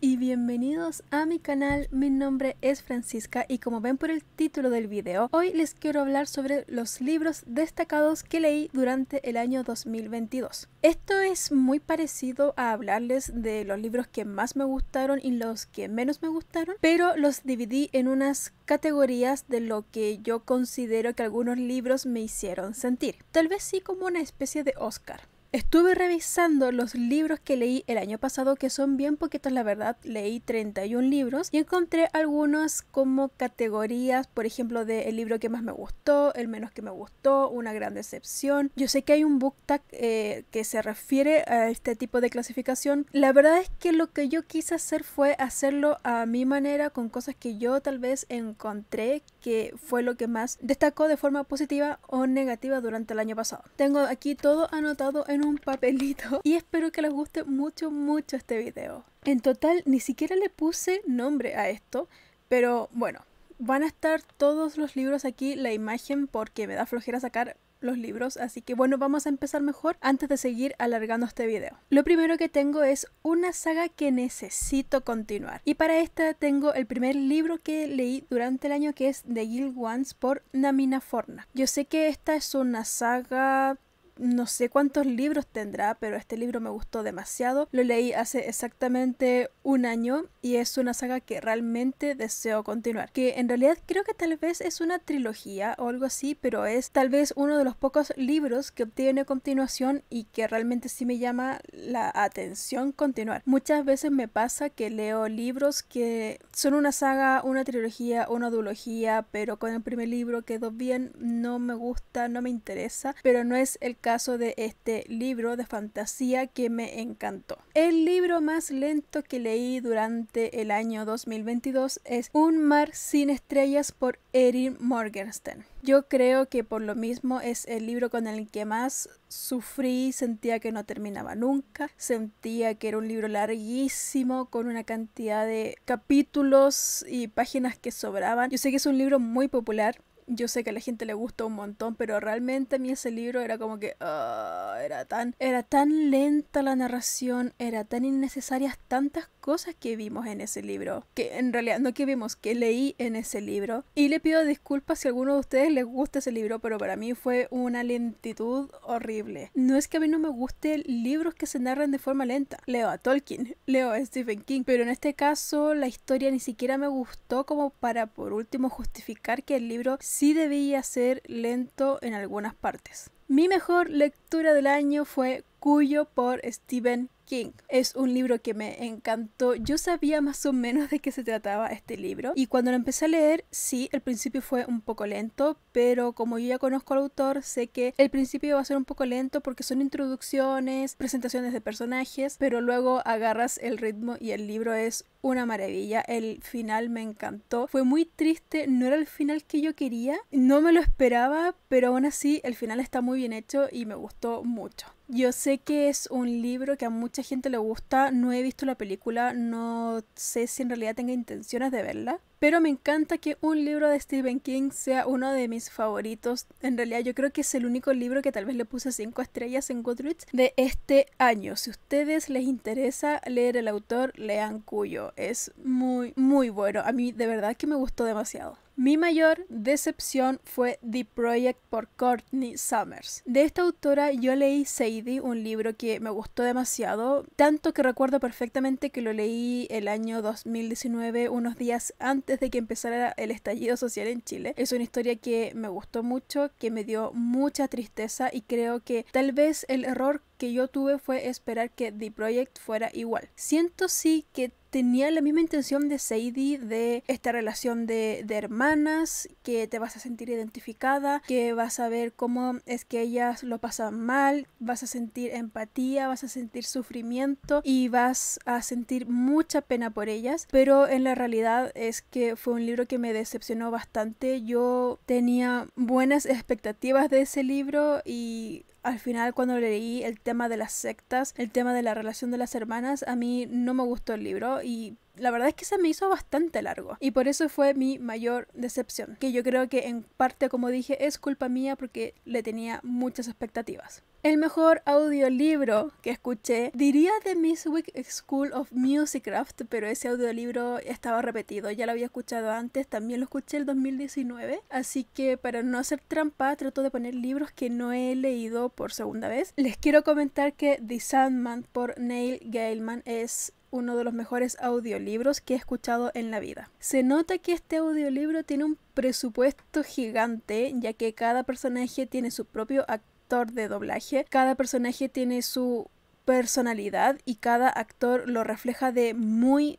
y bienvenidos a mi canal, mi nombre es Francisca y como ven por el título del video, hoy les quiero hablar sobre los libros destacados que leí durante el año 2022. Esto es muy parecido a hablarles de los libros que más me gustaron y los que menos me gustaron, pero los dividí en unas categorías de lo que yo considero que algunos libros me hicieron sentir, tal vez sí como una especie de Oscar. Estuve revisando los libros que leí el año pasado, que son bien poquitos, la verdad. Leí 31 libros y encontré algunos como categorías, por ejemplo, de el libro que más me gustó, el menos que me gustó, una gran decepción. Yo sé que hay un book tag eh, que se refiere a este tipo de clasificación. La verdad es que lo que yo quise hacer fue hacerlo a mi manera, con cosas que yo tal vez encontré que fue lo que más destacó de forma positiva o negativa durante el año pasado. Tengo aquí todo anotado en un papelito y espero que les guste mucho mucho este video. En total ni siquiera le puse nombre a esto, pero bueno, van a estar todos los libros aquí, la imagen porque me da flojera sacar los libros, así que bueno, vamos a empezar mejor antes de seguir alargando este video. Lo primero que tengo es una saga que necesito continuar y para esta tengo el primer libro que leí durante el año que es The Guild Ones por Namina Forna. Yo sé que esta es una saga no sé cuántos libros tendrá, pero este libro me gustó demasiado. Lo leí hace exactamente un año y es una saga que realmente deseo continuar. Que en realidad creo que tal vez es una trilogía o algo así, pero es tal vez uno de los pocos libros que obtiene continuación y que realmente sí me llama la atención continuar. Muchas veces me pasa que leo libros que son una saga, una trilogía, una duología, pero con el primer libro quedó bien, no me gusta, no me interesa, pero no es el caso caso de este libro de fantasía que me encantó. El libro más lento que leí durante el año 2022 es Un mar sin estrellas por Erin Morgenstern. Yo creo que por lo mismo es el libro con el que más sufrí, sentía que no terminaba nunca, sentía que era un libro larguísimo con una cantidad de capítulos y páginas que sobraban. Yo sé que es un libro muy popular, yo sé que a la gente le gusta un montón, pero realmente a mí ese libro era como que ah, era tan era tan lenta la narración, era tan innecesarias tantas cosas que vimos en ese libro, que en realidad no que vimos, que leí en ese libro. Y le pido disculpas si a alguno de ustedes les gusta ese libro, pero para mí fue una lentitud horrible. No es que a mí no me guste libros que se narran de forma lenta. Leo a Tolkien, leo a Stephen King, pero en este caso la historia ni siquiera me gustó como para por último justificar que el libro sí debía ser lento en algunas partes. Mi mejor lectura del año fue Cuyo por Stephen King. Es un libro que me encantó. Yo sabía más o menos de qué se trataba este libro y cuando lo empecé a leer, sí, el principio fue un poco lento, pero como yo ya conozco al autor, sé que el principio va a ser un poco lento porque son introducciones, presentaciones de personajes, pero luego agarras el ritmo y el libro es una maravilla. El final me encantó. Fue muy triste, no era el final que yo quería, no me lo esperaba, pero aún así el final está muy bien hecho y me gustó mucho. Yo sé que es un libro que a muchos gente le gusta. No he visto la película, no sé si en realidad tenga intenciones de verla. Pero me encanta que un libro de Stephen King sea uno de mis favoritos. En realidad yo creo que es el único libro que tal vez le puse 5 estrellas en Goodreads de este año. Si a ustedes les interesa leer el autor, lean Cuyo. Es muy, muy bueno. A mí de verdad que me gustó demasiado. Mi mayor decepción fue The Project por Courtney Summers. De esta autora yo leí Sadie, un libro que me gustó demasiado, tanto que recuerdo perfectamente que lo leí el año 2019, unos días antes de que empezara el estallido social en Chile. Es una historia que me gustó mucho, que me dio mucha tristeza y creo que tal vez el error que yo tuve fue esperar que The Project fuera igual. Siento sí que tenía la misma intención de Sadie, de esta relación de, de, hermanas, que te vas a sentir identificada, que vas a ver cómo es que ellas lo pasan mal, vas a sentir empatía, vas a sentir sufrimiento y vas a sentir mucha pena por ellas, pero en la realidad es que fue un libro que me decepcionó bastante, yo tenía buenas expectativas de ese libro y al final cuando leí el tema de las sectas, el tema de la relación de las hermanas, a mí no me gustó el libro y la verdad es que se me hizo bastante largo y por eso fue mi mayor decepción, que yo creo que en parte, como dije, es culpa mía porque le tenía muchas expectativas. El mejor audiolibro que escuché diría The Week School of Musicraft, pero ese audiolibro estaba repetido, ya lo había escuchado antes, también lo escuché el 2019, así que para no hacer trampa trato de poner libros que no he leído por segunda vez. Les quiero comentar que The Sandman por Neil Gaiman es uno de los mejores audiolibros que he escuchado en la vida. Se nota que este audiolibro tiene un presupuesto gigante, ya que cada personaje tiene su propio actor de doblaje, cada personaje tiene su personalidad y cada actor lo refleja de muy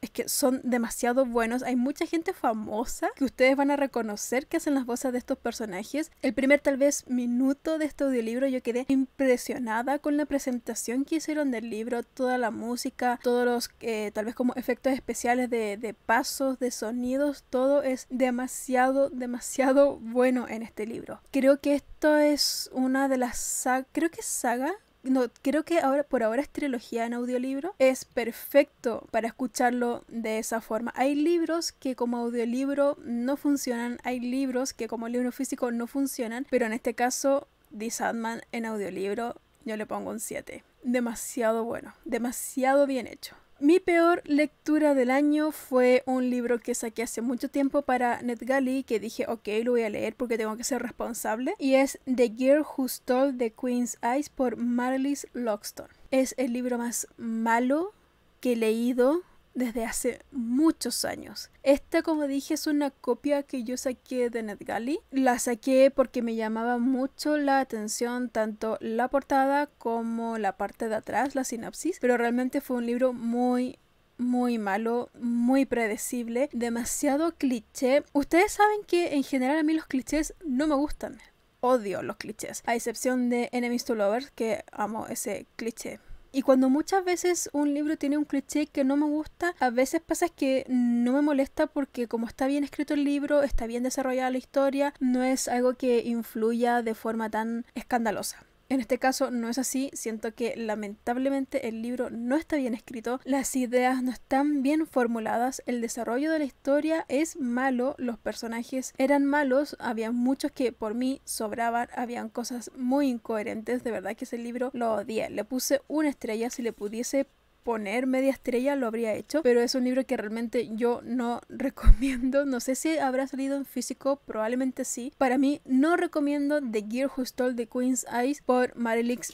es que son demasiado buenos. Hay mucha gente famosa que ustedes van a reconocer que hacen las voces de estos personajes. El primer tal vez minuto de este audiolibro yo quedé impresionada con la presentación que hicieron del libro, toda la música, todos los eh, tal vez como efectos especiales de, pasos, de sonidos, todo es demasiado, demasiado bueno en este libro. Creo que esto es una de las creo que es saga no, creo que ahora por ahora es trilogía en audiolibro. Es perfecto para escucharlo de esa forma. Hay libros que como audiolibro no funcionan, hay libros que como libro físico no funcionan, pero en este caso, The Sandman en audiolibro yo le pongo un 7. Demasiado bueno, demasiado bien hecho. Mi peor lectura del año fue un libro que saqué hace mucho tiempo para NetGalley que dije, ok, lo voy a leer porque tengo que ser responsable. Y es The Girl Who Stole the Queen's Eyes por Marlies Loxton. Es el libro más malo que he leído desde hace muchos años. Esta, como dije, es una copia que yo saqué de NetGalley. La saqué porque me llamaba mucho la atención tanto la portada como la parte de atrás, la sinapsis, pero realmente fue un libro muy muy malo, muy predecible, demasiado cliché. Ustedes saben que en general a mí los clichés no me gustan. Odio los clichés, a excepción de Enemies to Lovers, que amo ese cliché y cuando muchas veces un libro tiene un cliché que no me gusta, a veces pasa que no me molesta porque como está bien escrito el libro, está bien desarrollada la historia, no es algo que influya de forma tan escandalosa. En este caso no es así, siento que lamentablemente el libro no está bien escrito, las ideas no están bien formuladas, el desarrollo de la historia es malo, los personajes eran malos, había muchos que por mí sobraban, habían cosas muy incoherentes, de verdad que ese libro lo odié, le puse una estrella si le pudiese poner media estrella lo habría hecho, pero es un libro que realmente yo no recomiendo. No sé si habrá salido en físico, probablemente sí. Para mí no recomiendo The Gear Who Stole the Queen's Eyes por Marilix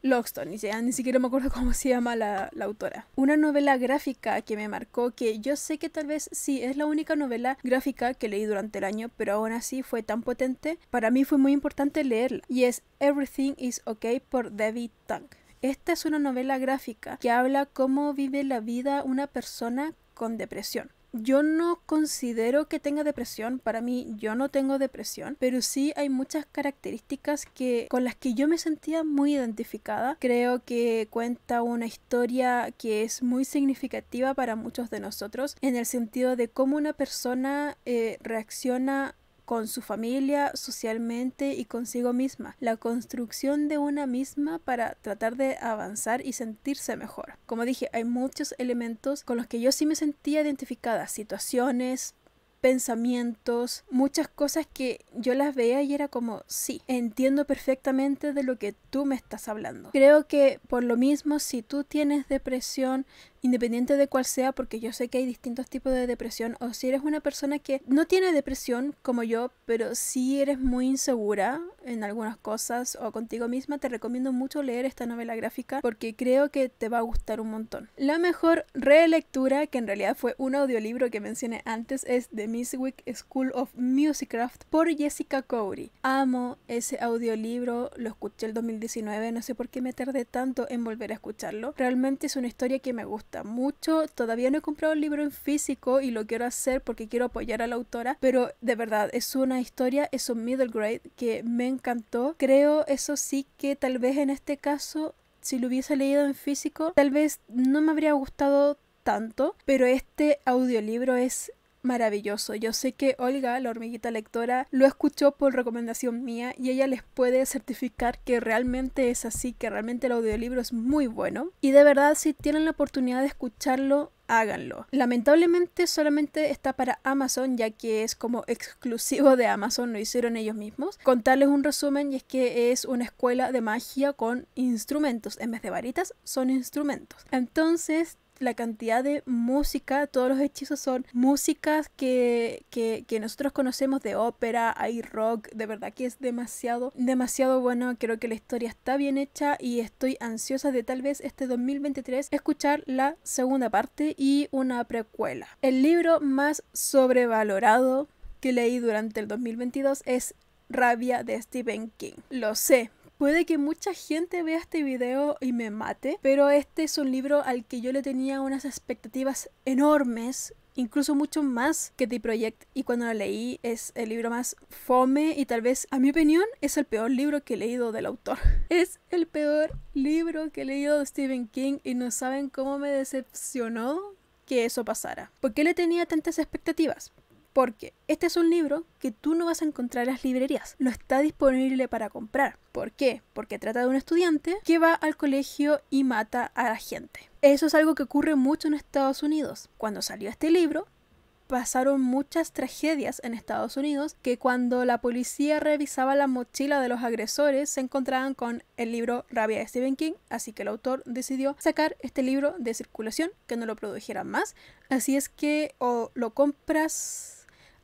y ni, ni siquiera me acuerdo cómo se llama la, autora. Una novela gráfica que me marcó, que yo sé que tal vez sí es la única novela gráfica que leí durante el año, pero aún así fue tan potente, para mí fue muy importante leerla, y es Everything is Okay por David Tank. Esta es una novela gráfica que habla cómo vive la vida una persona con depresión. Yo no considero que tenga depresión, para mí yo no tengo depresión, pero sí hay muchas características que con las que yo me sentía muy identificada. Creo que cuenta una historia que es muy significativa para muchos de nosotros en el sentido de cómo una persona eh, reacciona con su familia, socialmente y consigo misma, la construcción de una misma para tratar de avanzar y sentirse mejor. Como dije, hay muchos elementos con los que yo sí me sentía identificada, situaciones, pensamientos, muchas cosas que yo las veía y era como, sí, entiendo perfectamente de lo que tú me estás hablando. Creo que por lo mismo, si tú tienes depresión, independiente de cuál sea, porque yo sé que hay distintos tipos de depresión, o si eres una persona que no tiene depresión como yo, pero si eres muy insegura en algunas cosas o contigo misma, te recomiendo mucho leer esta novela gráfica porque creo que te va a gustar un montón. La mejor relectura, que en realidad fue un audiolibro que mencioné antes, es The Wick School of Musicraft por Jessica Cowrie Amo ese audiolibro, lo escuché el 2019, no sé por qué me tardé tanto en volver a escucharlo. Realmente es una historia que me gusta mucho. Todavía no he comprado el libro en físico y lo quiero hacer porque quiero apoyar a la autora, pero de verdad es una historia, es un middle grade que me encantó. Creo eso sí que tal vez en este caso, si lo hubiese leído en físico, tal vez no me habría gustado tanto, pero este audiolibro es maravilloso. Yo sé que Olga, la hormiguita lectora, lo escuchó por recomendación mía y ella les puede certificar que realmente es así, que realmente el audiolibro es muy bueno. Y de verdad, si tienen la oportunidad de escucharlo, háganlo. Lamentablemente solamente está para Amazon ya que es como exclusivo de Amazon, lo hicieron ellos mismos. Contarles un resumen y es que es una escuela de magia con instrumentos. En vez de varitas son instrumentos. Entonces la cantidad de música, todos los hechizos son músicas que, que, nosotros conocemos de ópera, hay rock, de verdad que es demasiado, demasiado bueno, creo que la historia está bien hecha y estoy ansiosa de tal vez este 2023 escuchar la segunda parte y una precuela. El libro más sobrevalorado que leí durante el 2022 es Rabia de Stephen King. Lo sé, Puede que mucha gente vea este video y me mate, pero este es un libro al que yo le tenía unas expectativas enormes incluso mucho más que The Project. Y cuando lo leí es el libro más fome y tal vez, a mi opinión, es el peor libro que he leído del autor. Es el peor libro que he leído de Stephen King y no saben cómo me decepcionó que eso pasara. ¿Por qué le tenía tantas expectativas? porque este es un libro que tú no vas a encontrar en las librerías, no está disponible para comprar. ¿Por qué? Porque trata de un estudiante que va al colegio y mata a la gente. Eso es algo que ocurre mucho en Estados Unidos. Cuando salió este libro, pasaron muchas tragedias en Estados Unidos que cuando la policía revisaba la mochila de los agresores se encontraban con el libro Rabia de Stephen King, así que el autor decidió sacar este libro de circulación, que no lo produjeran más, así es que o lo compras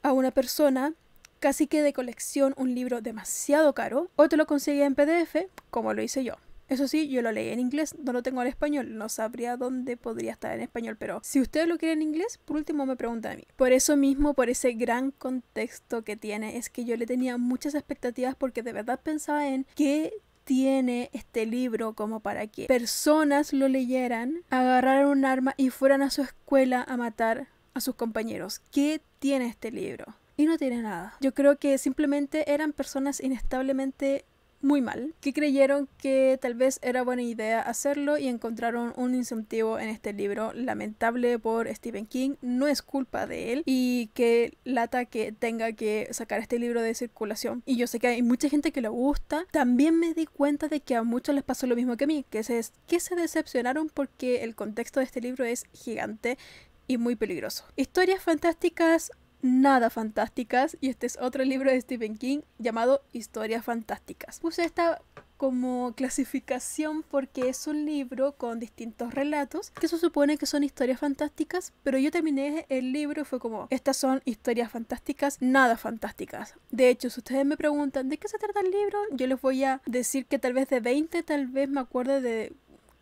a una persona casi que de colección un libro demasiado caro, o te lo conseguía en PDF, como lo hice yo. Eso sí, yo lo leí en inglés, no lo tengo en español, no sabría dónde podría estar en español, pero si ustedes lo quieren en inglés, por último me preguntan a mí. Por eso mismo, por ese gran contexto que tiene, es que yo le tenía muchas expectativas porque de verdad pensaba en qué tiene este libro como para que personas lo leyeran, agarraran un arma y fueran a su escuela a matar a sus compañeros, ¿qué tiene este libro? Y no tiene nada. Yo creo que simplemente eran personas inestablemente muy mal, que creyeron que tal vez era buena idea hacerlo y encontraron un incentivo en este libro lamentable por Stephen King, no es culpa de él y que lata que tenga que sacar este libro de circulación. Y yo sé que hay mucha gente que lo gusta, también me di cuenta de que a muchos les pasó lo mismo que a mí, que es que se decepcionaron porque el contexto de este libro es gigante y muy peligroso. Historias fantásticas, nada fantásticas, y este es otro libro de Stephen King llamado Historias fantásticas. Puse esta como clasificación porque es un libro con distintos relatos que se supone que son historias fantásticas, pero yo terminé el libro y fue como, estas son historias fantásticas, nada fantásticas. De hecho, si ustedes me preguntan de qué se trata el libro, yo les voy a decir que tal vez de 20, tal vez me acuerde de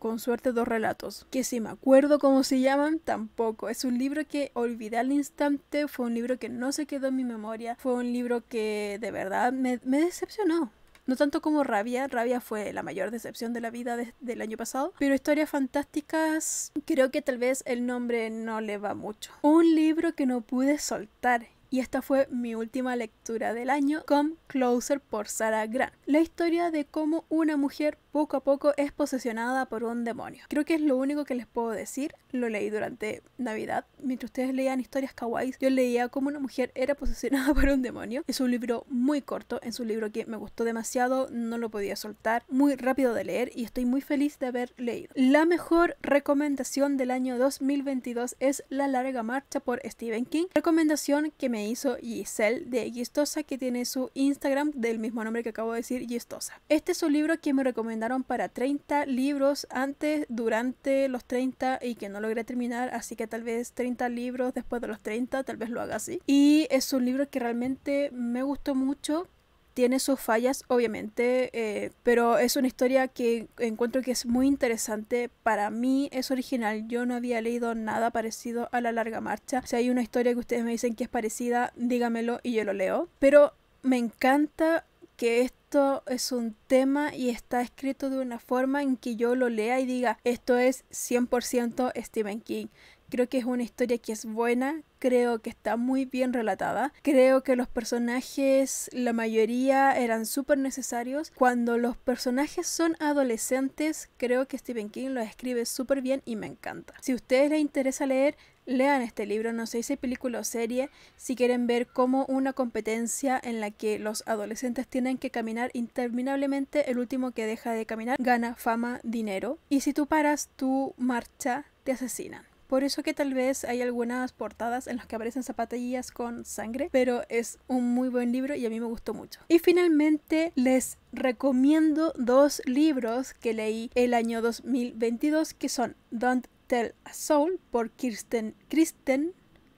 con suerte dos relatos, que si me acuerdo cómo se llaman, tampoco. Es un libro que olvidé al instante, fue un libro que no se quedó en mi memoria, fue un libro que de verdad me, decepcionó. No tanto como Rabia, Rabia fue la mayor decepción de la vida del año pasado, pero Historias Fantásticas creo que tal vez el nombre no le va mucho. Un libro que no pude soltar y esta fue mi última lectura del año, Come Closer por Sarah Grant. La historia de cómo una mujer poco a poco es posesionada por un demonio. Creo que es lo único que les puedo decir. Lo leí durante Navidad. Mientras ustedes leían historias kawaii, yo leía cómo una mujer era posesionada por un demonio. Es un libro muy corto, es un libro que me gustó demasiado, no lo podía soltar, muy rápido de leer y estoy muy feliz de haber leído. La mejor recomendación del año 2022 es La larga marcha por Stephen King. Recomendación que me hizo Giselle de Gistosa que tiene su Instagram del mismo nombre que acabo de decir, Gistosa. Este es un libro que me recomendó para 30 libros antes, durante los 30 y que no logré terminar, así que tal vez 30 libros después de los 30, tal vez lo haga así. Y es un libro que realmente me gustó mucho, tiene sus fallas, obviamente, eh, pero es una historia que encuentro que es muy interesante. Para mí es original, yo no había leído nada parecido a La Larga Marcha. Si hay una historia que ustedes me dicen que es parecida, dígamelo y yo lo leo. Pero me encanta que esto es un tema y está escrito de una forma en que yo lo lea y diga, esto es 100% Stephen King. Creo que es una historia que es buena, creo que está muy bien relatada, creo que los personajes, la mayoría, eran súper necesarios. Cuando los personajes son adolescentes, creo que Stephen King lo escribe súper bien y me encanta. Si a ustedes les interesa leer, Lean este libro, no sé si película o serie, si quieren ver cómo una competencia en la que los adolescentes tienen que caminar interminablemente, el último que deja de caminar gana fama, dinero, y si tú paras tu marcha, te asesinan. Por eso que tal vez hay algunas portadas en las que aparecen zapatillas con sangre, pero es un muy buen libro y a mí me gustó mucho. Y finalmente les recomiendo dos libros que leí el año 2022 que son Don't Tell a Soul por Kirsten, Kristen,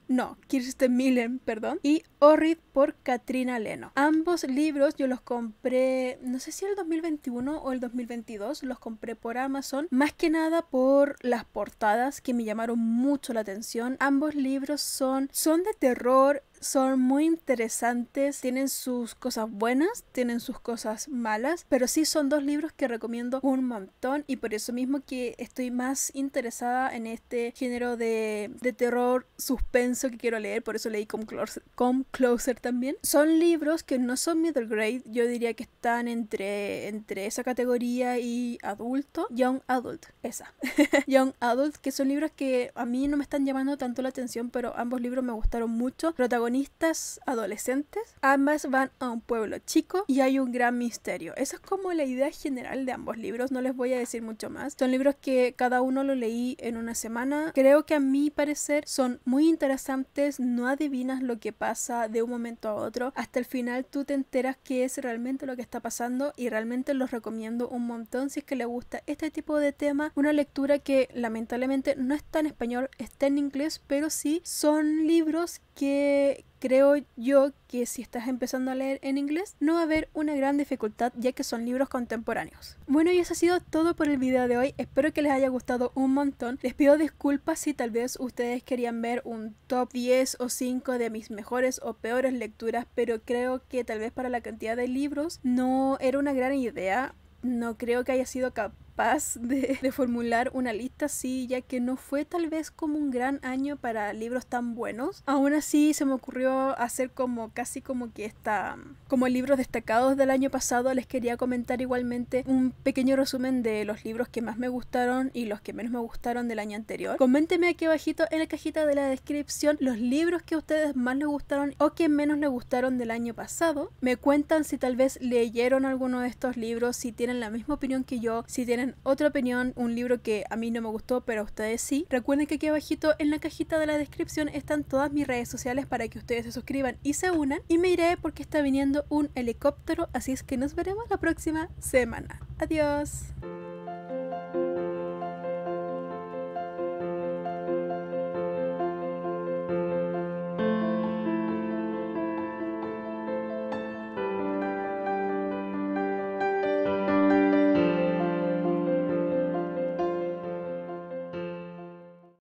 no, Kirsten Millen, perdón, y Horrid por Katrina Leno. Ambos libros yo los compré, no sé si el 2021 o el 2022, los compré por Amazon, más que nada por las portadas que me llamaron mucho la atención. Ambos libros son, son de terror, son muy interesantes, tienen sus cosas buenas, tienen sus cosas malas, pero sí son dos libros que recomiendo un montón y por eso mismo que estoy más interesada en este género de, terror suspenso que quiero leer, por eso leí Come Closer, Closer también. Son libros que no son middle grade, yo diría que están entre, entre esa categoría y adulto, young adult, esa, young adult, que son libros que a mí no me están llamando tanto la atención, pero ambos libros me gustaron mucho. Protagonista adolescentes, ambas van a un pueblo chico y hay un gran misterio. Esa es como la idea general de ambos libros, no les voy a decir mucho más. Son libros que cada uno lo leí en una semana. Creo que a mi parecer son muy interesantes, no adivinas lo que pasa de un momento a otro. Hasta el final tú te enteras qué es realmente lo que está pasando y realmente los recomiendo un montón si es que le gusta este tipo de tema. Una lectura que lamentablemente no está en español, está en inglés, pero sí son libros que creo yo que si estás empezando a leer en inglés no va a haber una gran dificultad ya que son libros contemporáneos. Bueno y eso ha sido todo por el video de hoy, espero que les haya gustado un montón, les pido disculpas si tal vez ustedes querían ver un top 10 o 5 de mis mejores o peores lecturas, pero creo que tal vez para la cantidad de libros no era una gran idea, no creo que haya sido capaz de, formular una lista así, ya que no fue tal vez como un gran año para libros tan buenos. Aún así se me ocurrió hacer como casi como que esta, como libros destacados del año pasado, les quería comentar igualmente un pequeño resumen de los libros que más me gustaron y los que menos me gustaron del año anterior. Coménteme aquí abajito en la cajita de la descripción los libros que a ustedes más les gustaron o que menos les gustaron del año pasado. Me cuentan si tal vez leyeron alguno de estos libros, si tienen la misma opinión que yo, si tienen otra opinión, un libro que a mí no me gustó, pero a ustedes sí. Recuerden que aquí abajito en la cajita de la descripción están todas mis redes sociales para que ustedes se suscriban y se unan. Y me iré porque está viniendo un helicóptero, así es que nos veremos la próxima semana. Adiós.